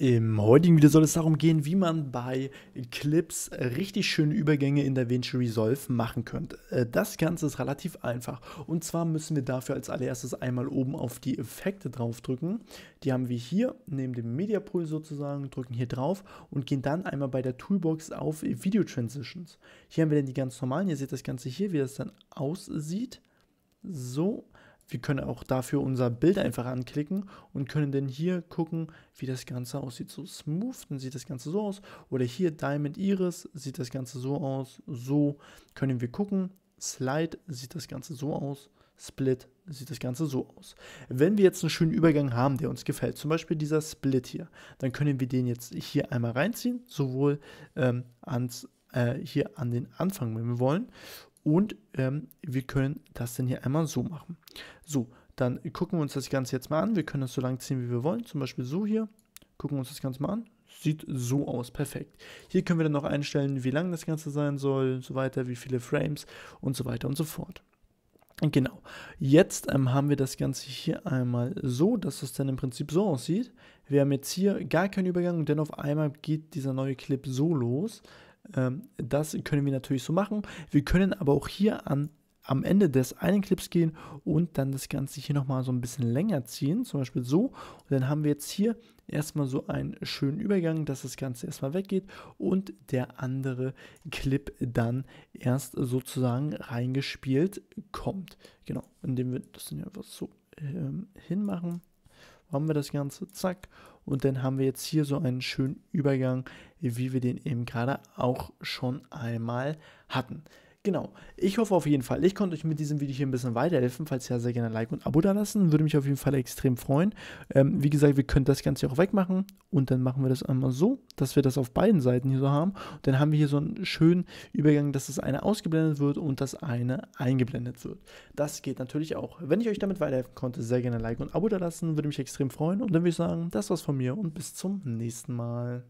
Im heutigen Video soll es darum gehen, wie man bei Clips richtig schöne Übergänge in DaVinci Resolve machen könnte. Äh, das Ganze ist relativ einfach. Und zwar müssen wir dafür als allererstes einmal oben auf die Effekte draufdrücken. Die haben wir hier neben dem Media Pool sozusagen, drücken hier drauf und gehen dann einmal bei der Toolbox auf Video Transitions. Hier haben wir dann die ganz normalen. Ihr seht das Ganze hier, wie das dann aussieht. So, wir können auch dafür unser Bild einfach anklicken und können dann hier gucken, wie das Ganze aussieht. So smooth, dann sieht das Ganze so aus. Oder hier Diamond Iris sieht das Ganze so aus. So können wir gucken. Slide sieht das Ganze so aus. Split sieht das Ganze so aus. Wenn wir jetzt einen schönen Übergang haben, der uns gefällt, zum Beispiel dieser Split hier, dann können wir den jetzt hier einmal reinziehen, sowohl ähm, ans, äh, hier an den Anfang, wenn wir wollen, und ähm, wir können das dann hier einmal so machen. So, dann gucken wir uns das Ganze jetzt mal an. Wir können das so lang ziehen, wie wir wollen. Zum Beispiel so hier. Gucken wir uns das Ganze mal an. Sieht so aus, perfekt. Hier können wir dann noch einstellen, wie lang das Ganze sein soll und so weiter, wie viele Frames und so weiter und so fort. Genau, jetzt ähm, haben wir das Ganze hier einmal so, dass es dann im Prinzip so aussieht. Wir haben jetzt hier gar keinen Übergang und dann auf einmal geht dieser neue Clip so los. Ähm, das können wir natürlich so machen. Wir können aber auch hier an, am Ende des einen Clips gehen und dann das Ganze hier nochmal so ein bisschen länger ziehen, zum Beispiel so. Und dann haben wir jetzt hier erstmal so einen schönen Übergang, dass das Ganze erstmal weggeht und der andere Clip dann erst sozusagen reingespielt kommt. Genau, indem wir das dann einfach so ähm, hinmachen haben wir das Ganze, zack. Und dann haben wir jetzt hier so einen schönen Übergang, wie wir den eben gerade auch schon einmal hatten genau. Ich hoffe auf jeden Fall, ich konnte euch mit diesem Video hier ein bisschen weiterhelfen. Falls ja, sehr gerne ein Like und ein Abo da lassen. Würde mich auf jeden Fall extrem freuen. Ähm, wie gesagt, wir können das Ganze auch wegmachen und dann machen wir das einmal so, dass wir das auf beiden Seiten hier so haben. Und dann haben wir hier so einen schönen Übergang, dass das eine ausgeblendet wird und das eine eingeblendet wird. Das geht natürlich auch. Wenn ich euch damit weiterhelfen konnte, sehr gerne ein Like und ein Abo da lassen. Würde mich extrem freuen. Und dann würde ich sagen, das war's von mir und bis zum nächsten Mal.